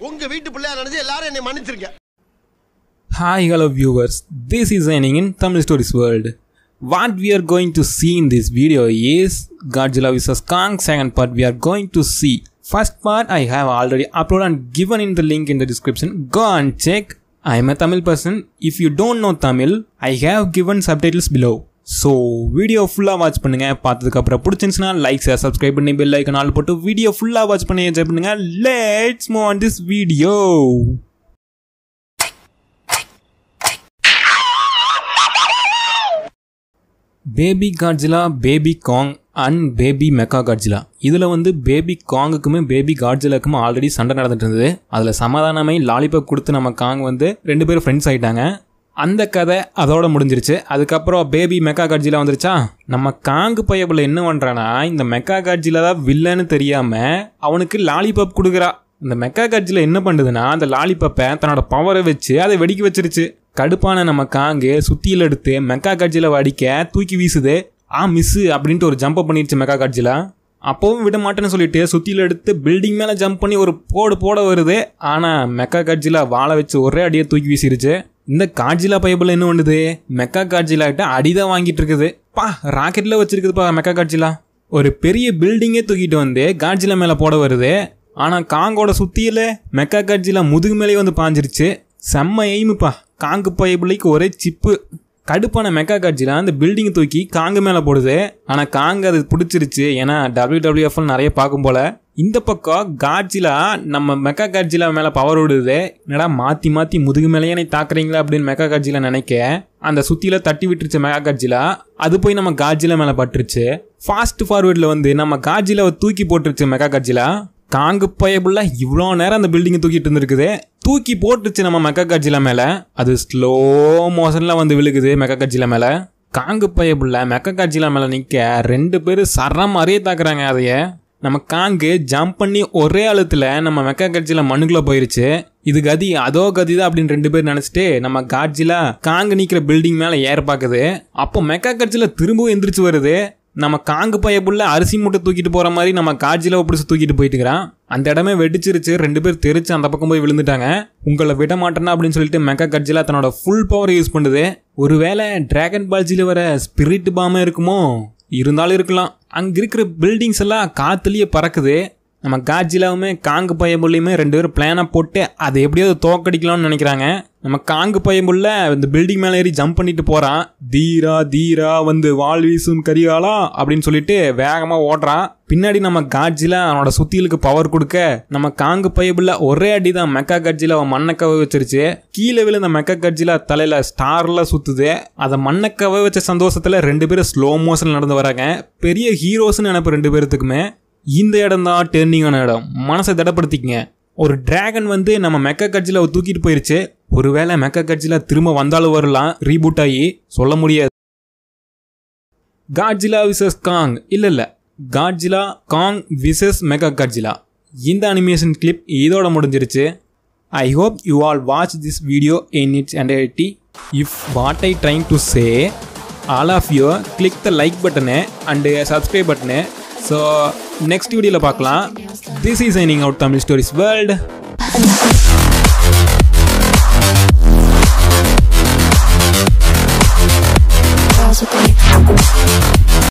Hi, வீட்டு பிள்ளையா This எல்லாரும் என்னை in Tamil Stories World. what we are going to see in this video is Godzilla vs Kong second part we are going to see first part I have already uploaded and given in the link in the description go and check I am a Tamil person if you don't know Tamil I have given subtitles below so video ஃபுல்லாக watch பண்ணுங்கள் பார்த்ததுக்கப்புறம் பிடிச்சிருந்துச்சுன்னா likes subscribe பண்ணி bell icon ஆல் போட்டு video ஃபுல்லாக watch பண்ணி enjoy பண்ணுங்கள் let's move on this video baby Godzilla baby Kong and baby Mecha Godzilla இதில் வந்து பேபி காங்குக்குமே பேபி காட்ஜிலாக்குமே ஆல்ரெடி சண்டை நடந்துட்டு இருந்தது அதில் சமாதானமே லாலிபப் கொடுத்து நம்ம காங் வந்து ரெண்டு பேரும் ஃப்ரெண்ட்ஸ் ஆகிட்டாங்க அந்த கதை அதோட முடிஞ்சிருச்சு அதுக்கப்புறம் பேபி மெக்கா காட்ஜியில் வந்துருச்சா நம்ம காங்கு பையபிள் என்ன பண்றானா இந்த மெக்கா காட்ஜியில் தான் வில்லன்னு தெரியாமல் அவனுக்கு லாலிபப் கொடுக்குறா இந்த மெக்கா காட்ஜியில் என்ன பண்ணுதுன்னா அந்த லாலிபப்பை தன்னோட பவரை வச்சு அதை வெடிக்க வச்சிருச்சு கடுப்பான நம்ம காங்கு சுத்தியில் எடுத்து மெக்கா காட்ஜியில் வடிக்க தூக்கி வீசுது ஆ மிஸ்ஸு அப்படின்ட்டு ஒரு ஜம்ப் பண்ணிருச்சு மெக்கா காட்ஜியில் அப்போவும் விட மாட்டேன்னு சொல்லிட்டு சுத்தியில் எடுத்து பில்டிங் மேலே ஜம்ப் பண்ணி ஒரு போடு போட வருது ஆனால் மெக்கா காட்ஜியில் வாழை வச்சு ஒரே அடியை தூக்கி வீசிருச்சு இந்த காட்ஜிலா பைபிள் என்ன பண்ணுது மெக்கா கிட்ட அடிதான் வாங்கிட்டு இருக்குது பா ராக்கெட்ல வச்சிருக்குதுப்பா மெக்கா காட்ஜிலா ஒரு பெரிய பில்டிங்கே தூக்கிட்டு வந்து காட்ஜிலா மேலே போட வருது ஆனால் காங்கோட சுற்றியில் மெக்கா காட்ஜிலா முதுகு மேலேயே வந்து பாஞ்சிருச்சு செம்ம எய்முப்பா காங்கு பைபிளைக்கு ஒரே சிப்பு கடுப்பான மெக்கா காட்சிலாம் அந்த பில்டிங்கை தூக்கி காங்கு மேலே போடுது ஆனால் காங்கு அது பிடிச்சிருச்சு ஏன்னா டபிள்யூ டபிள்யூஎஃப்எல் நிறைய பார்க்கும் போல் இந்த பக்கம் காட்ஜிலா நம்ம மெக்கா காட்ஜிலா மேலே பவர் விடுது என்னடா மாற்றி மாற்றி முதுகு மேலேயே என்னை தாக்குறீங்களா அப்படின்னு மெக்கா காட்சியில நினைக்க அந்த சுற்றியில் தட்டி விட்டுருச்சு மெகா காட்ஜிலா அது போய் நம்ம காட்ஜிலா மேலே பட்டுருச்சு ஃபாஸ்ட் ஃபார்வேர்டில் வந்து நம்ம காட்ஜிலாவை தூக்கி போட்டுருச்சு மெகா காட்ஜிலா காங்கு பயபுள்ள இவ்வளோ நேரம் அந்த பில்டிங்கை தூக்கிட்டு இருந்திருக்குது தூக்கி போட்டுருச்சு நம்ம மெக்கா காட்ஜிலா மேலே அது ஸ்லோ மோஷனில் வந்து விழுகுது மெக்கா காட்ஜிலா மேலே காங்கு பயபுள்ள மெக்கா காட்சியில மேலே நிற்க ரெண்டு பேரும் சரம் மாதிரியே தாக்குறாங்க அதையே நம்ம காங்கு ஜம்ப் பண்ணி ஒரே அழுத்தில் நம்ம மெக்கா கட்சியில் மண்ணுக்குள்ளே போயிருச்சு இது கதி அதோ கதி தான் அப்படின்னு ரெண்டு பேர் நினச்சிட்டு நம்ம காட்சியில் காங்கு நிற்கிற பில்டிங் மேலே ஏற பார்க்குது அப்போ மெக்கா கட்சியில் திரும்பவும் எந்திரிச்சு வருது நம்ம காங்கு பயப்புள்ள அரிசி மூட்டை தூக்கிட்டு போகிற மாதிரி நம்ம காட்சியில் பிடிச்சி தூக்கிட்டு போயிட்டுக்கிறான் அந்த இடமே வெடிச்சிருச்சு ரெண்டு பேர் தெரிச்சு அந்த பக்கம் போய் விழுந்துட்டாங்க உங்களை விட மாட்டேன்னா அப்படின்னு சொல்லிட்டு மெக்கா கட்சியில் தன்னோட ஃபுல் பவர் யூஸ் பண்ணுது ஒருவேளை டிராகன் பால்ஜியில் வர ஸ்பிரிட் பாமே இருக்குமோ இருந்தாலும் இருக்கலாம் அங்கே இருக்கிற பில்டிங்ஸ் எல்லாம் காற்றுலேயே பறக்குது நம்ம காஜிலாவுமே காங்கு பயபுள்ளையுமே ரெண்டு பேரும் பிளானாக போட்டு அதை எப்படியாவது தோக்கடிக்கலாம்னு நினைக்கிறாங்க நம்ம காங்கு பயபுள்ள இந்த பில்டிங் மேலே ஏறி ஜம்ப் பண்ணிட்டு போகிறான் தீரா தீரா வந்து வால் வீசும் கரிகாலா அப்படின்னு சொல்லிட்டு வேகமாக ஓடுறான் பின்னாடி நம்ம காட்ஜிலா அவனோட சுத்திகளுக்கு பவர் கொடுக்க நம்ம காங்கு பயபுள்ள ஒரே அடி தான் மெக்கா காட்ஜில அவன் மண்ணக்கவை வச்சிருச்சு கீழே விழுந்த மெக்கா காட்ஜிலா தலையில் ஸ்டார்லாம் சுற்றுது அதை மண்ணக்கவை வச்ச சந்தோஷத்தில் ரெண்டு பேரும் ஸ்லோ மோஷன் நடந்து வராங்க பெரிய ஹீரோஸ்ன்னு நினைப்பு ரெண்டு பேர்த்துக்குமே இந்த இடம் தான் டேர்னிங்கான இடம் மனசை திடப்படுத்திக்கங்க ஒரு டிராகன் வந்து நம்ம மெக்க கட்சியில் தூக்கிட்டு போயிருச்சு ஒருவேளை மெக்க கட்சியில் திரும்ப வந்தாலும் வரலாம் ரீபூட் ஆகி சொல்ல முடியாது காட்ஜிலா விசஸ் காங் இல்லை இல்லை Godzilla Kong versus Mega Godzilla இந்த அனிமேஷன் கிளிப் இதோட முடிஞ்சிருச்சு I hope you all watch this video in its entirety if what I trying to say all of you click the like button and subscribe button so next வீடியோவில் பார்க்கலாம் this is signing out Tamil stories world